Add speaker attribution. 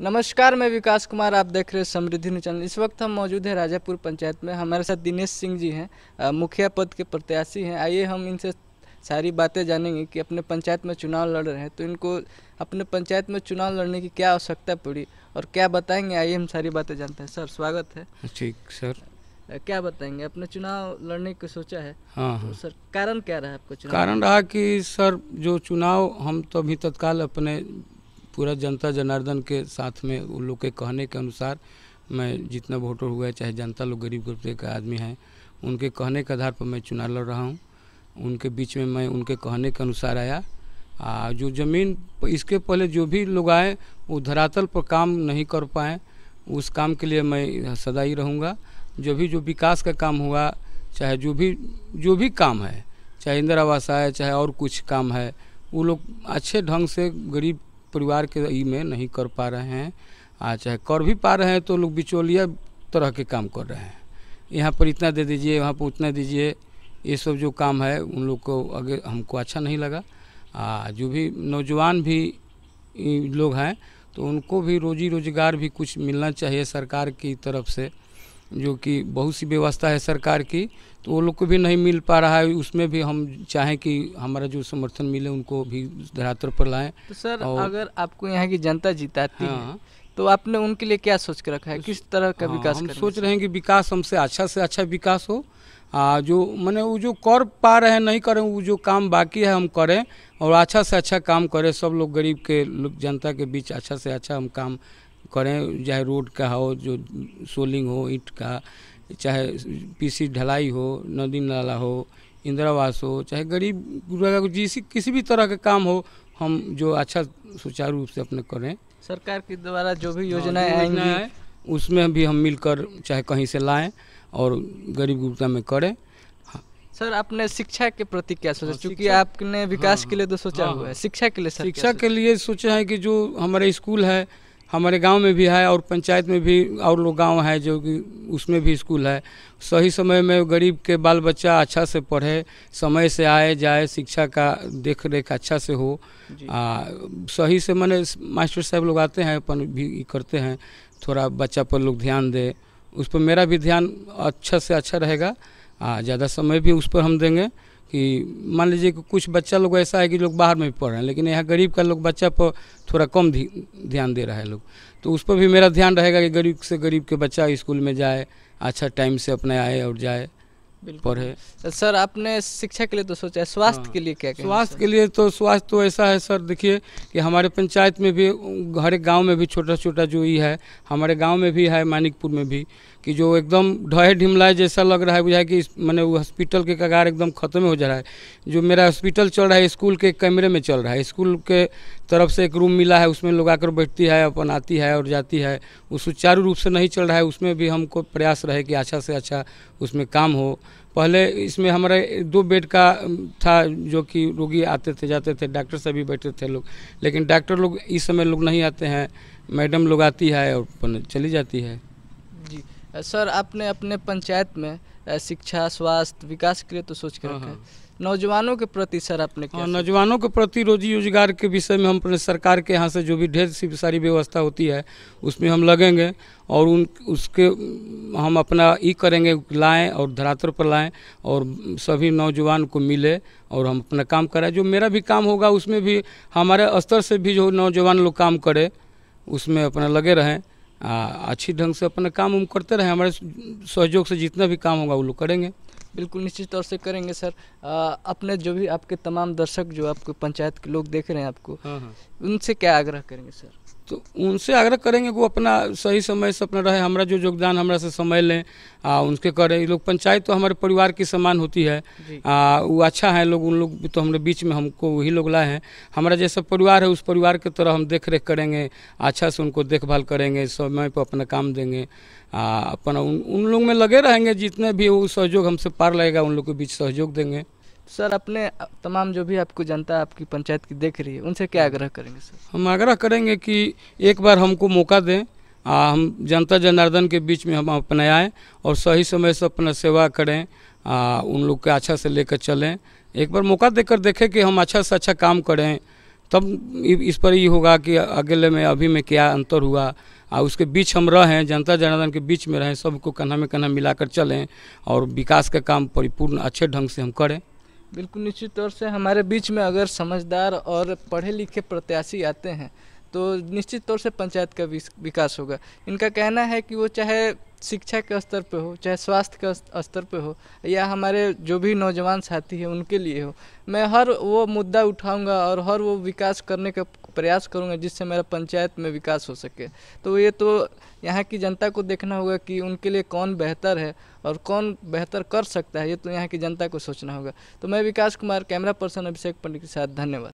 Speaker 1: नमस्कार मैं विकास कुमार आप देख रहे हैं समृद्धि न्यूज चैनल इस वक्त हम मौजूद हैं राजापुर पंचायत में हमारे साथ दिनेश सिंह जी हैं मुखिया पद के प्रत्याशी हैं आइए हम इनसे सारी बातें जानेंगे कि अपने पंचायत में चुनाव लड़ रहे हैं तो इनको अपने पंचायत में चुनाव लड़ने की क्या आवश्यकता पड़ी और क्या बताएंगे आइए हम सारी बातें जानते हैं सर स्वागत है
Speaker 2: ठीक सर
Speaker 1: क्या बताएंगे अपने चुनाव लड़ने की सोचा है हाँ हाँ तो सर कारण क्या रहा आपको चुनाव कारण रहा कि
Speaker 2: सर जो चुनाव हम तो अभी तत्काल अपने पूरा जनता जनार्दन के साथ में उन लोग के कहने के अनुसार मैं जितना वोटर हुआ है चाहे जनता लोग गरीब गुरबे का आदमी है उनके कहने के आधार पर मैं चुनाव लड़ रहा हूँ उनके बीच में मैं उनके कहने के अनुसार आया आ जो ज़मीन इसके पहले जो भी लोग आए वो धरातल पर काम नहीं कर पाए उस काम के लिए मैं सदा ही रहूँगा जो भी जो विकास का काम हुआ चाहे जो भी जो भी काम है चाहे इंदिरा आवास आए चाहे और कुछ काम है वो लोग अच्छे ढंग से गरीब परिवार के ई में नहीं कर पा रहे हैं आ चाहे कर भी पा रहे हैं तो लोग बिचौलिया तरह के काम कर रहे हैं यहाँ पर इतना दे दीजिए वहाँ पर उतना दीजिए ये सब जो काम है उन लोग को आगे हमको अच्छा नहीं लगा आ जो भी नौजवान भी लोग हैं तो उनको भी रोजी रोजगार भी कुछ मिलना चाहिए सरकार की तरफ से जो कि बहुत सी व्यवस्था है सरकार की तो वो लोग को भी नहीं मिल पा रहा है उसमें भी हम चाहें कि हमारा जो समर्थन मिले उनको भी धरातल पर लाएं तो सर और,
Speaker 1: अगर आपको यहाँ की जनता जिताती हाँ, है
Speaker 2: तो आपने उनके लिए क्या सोच के रखा है किस तरह का हाँ, विकास हम सोच रहे हैं कि विकास हमसे अच्छा से अच्छा विकास हो आ, जो मैंने वो जो कर पा रहे हैं नहीं करें वो जो काम बाकी है हम करें और अच्छा से अच्छा काम करें सब लोग गरीब के लोग जनता के बीच अच्छा से अच्छा हम काम करें चाहे रोड का हो जो सोलिंग हो ईट का चाहे पीसी ढलाई हो नदी नाला हो इंदिरावास हो चाहे गरीब जिस किसी भी तरह का काम हो हम जो अच्छा सुचारू रूप से अपने करें
Speaker 1: सरकार के द्वारा जो भी हाँ, योजनाएं आई है
Speaker 2: उसमें भी हम मिलकर चाहे कहीं से लाएं और गरीब गुरबा में करें
Speaker 1: हाँ। सर आपने शिक्षा के प्रति क्या सोचा हाँ, चूँकि आपने विकास
Speaker 2: हाँ, के लिए तो सोचा हाँ, हुआ है हाँ। शिक्षा के लिए सर शिक्षा के लिए सोचा है कि जो हमारे स्कूल है हमारे गांव में भी है और पंचायत में भी और लोग गांव है जो कि उसमें भी स्कूल है सही समय में गरीब के बाल बच्चा अच्छा से पढ़े समय से आए जाए शिक्षा का देख रेख अच्छा से हो आ, सही से मैंने मास्टर साहब लोग आते हैं अपन भी करते हैं थोड़ा बच्चा पर लोग ध्यान दे उस पर मेरा भी ध्यान अच्छा से अच्छा रहेगा ज़्यादा समय भी उस पर हम देंगे कि मान लीजिए कि कुछ बच्चा लोग ऐसा है कि लोग बाहर में भी पढ़ रहे हैं लेकिन यहाँ गरीब का लोग बच्चा पर थोड़ा कम ध्यान दे रहा है लोग तो उस पर भी मेरा ध्यान रहेगा कि गरीब से गरीब के बच्चा स्कूल में जाए अच्छा टाइम से अपने आए और जाए है
Speaker 1: सर आपने शिक्षा के लिए तो सोचा है स्वास्थ्य हाँ। के लिए क्या स्वास्थ्य
Speaker 2: के लिए तो स्वास्थ्य तो ऐसा है सर देखिए कि हमारे पंचायत में भी हर एक गाँव में भी छोटा छोटा जो ये है हमारे गाँव में भी है मानिकपुर में भी कि जो एकदम ढहे ढिमलाए जैसा लग रहा है बुझाए कि मैंने वो हॉस्पिटल के कगार एकदम ख़त्म हो जा रहा है जो मेरा हॉस्पिटल चल रहा है स्कूल के कैमरे में चल रहा है स्कूल के तरफ से एक रूम मिला है उसमें लोग आकर बैठती है अपन आती है और जाती है वो सुचारू रूप से नहीं चल रहा है उसमें भी हमको प्रयास रहे कि अच्छा से अच्छा उसमें काम हो पहले इसमें हमारे दो बेड का था जो कि रोगी आते थे जाते थे डॉक्टर से भी बैठे थे लोग लेकिन डॉक्टर लोग इस समय लोग नहीं आते हैं मैडम लोग आती है और चली जाती है
Speaker 1: जी सर आपने अपने पंचायत में शिक्षा स्वास्थ्य विकास के लिए तो सोच कर हाँ, नौजवानों के प्रति सर अपने हाँ
Speaker 2: नौजवानों के प्रति रोजी रोजगार के विषय में हम सरकार के यहाँ से जो भी ढेर सी सारी व्यवस्था होती है उसमें हम लगेंगे और उन उसके हम अपना ई करेंगे लाएं और धरातल पर लाएं और सभी नौजवान को मिले और हम अपना काम कराएं जो मेरा भी काम होगा उसमें भी हमारे स्तर से भी जो नौजवान लोग काम करें उसमें अपना लगे रहें आ, अच्छी ढंग से अपना काम हम करते रहें हमारे सहयोग से जितना भी काम होगा वो लोग करेंगे
Speaker 1: बिल्कुल निश्चित तौर से करेंगे सर आ, अपने जो भी आपके तमाम दर्शक जो आपके पंचायत के लोग देख रहे हैं आपको हाँ हाँ। उनसे क्या आग्रह करेंगे सर
Speaker 2: तो उनसे आग्रह करेंगे वो अपना सही समय से अपना रहे हमारा जो योगदान हमारा से समय लें आ, उनके करें लोग पंचायत तो हमारे परिवार की समान होती है आ, वो अच्छा है लोग उन लोग तो हमारे बीच में हमको वही लोग लाए हैं हमारा जैसा परिवार है उस परिवार की तरह हम देख रेख करेंगे अच्छा से उनको देखभाल करेंगे समय पर अपना काम देंगे आ, अपना उन, उन लोग में लगे रहेंगे जितने भी वो सहयोग हमसे पार लगेगा उन लोग के बीच सहयोग देंगे
Speaker 1: सर अपने तमाम जो भी आपको जनता आपकी पंचायत की देख रही है उनसे क्या आग्रह करेंगे सर
Speaker 2: हम आग्रह करेंगे कि एक बार हमको मौका दें आ, हम जनता जनार्दन के बीच में हम अपने आएँ और सही समय से अपना सेवा करें आ, उन लोग के अच्छा से लेकर चलें एक बार मौका देकर देखें कि हम अच्छा से अच्छा काम करें तब इस पर ये होगा कि अगले में अभी में क्या अंतर हुआ आ उसके बीच हम रहें जनता जनार्दन के बीच में रहें सबको कन्हा में कन्हा मिलाकर चलें और विकास का काम परिपूर्ण अच्छे ढंग से हम करें
Speaker 1: बिल्कुल निश्चित तौर से हमारे बीच में अगर समझदार और पढ़े लिखे प्रत्याशी आते हैं तो निश्चित तौर से पंचायत का विकास होगा इनका कहना है कि वो चाहे शिक्षा के स्तर पे हो चाहे स्वास्थ्य के स्तर पे हो या हमारे जो भी नौजवान साथी हैं उनके लिए हो मैं हर वो मुद्दा उठाऊंगा और हर वो विकास करने का प्रयास करूँगा जिससे मेरा पंचायत में विकास हो सके तो ये तो यहाँ की जनता को देखना होगा कि उनके लिए कौन बेहतर है और कौन बेहतर कर सकता है ये तो यहाँ की जनता को सोचना होगा तो मैं विकास कुमार कैमरा पर्सन अभिषेक पंडित के साथ धन्यवाद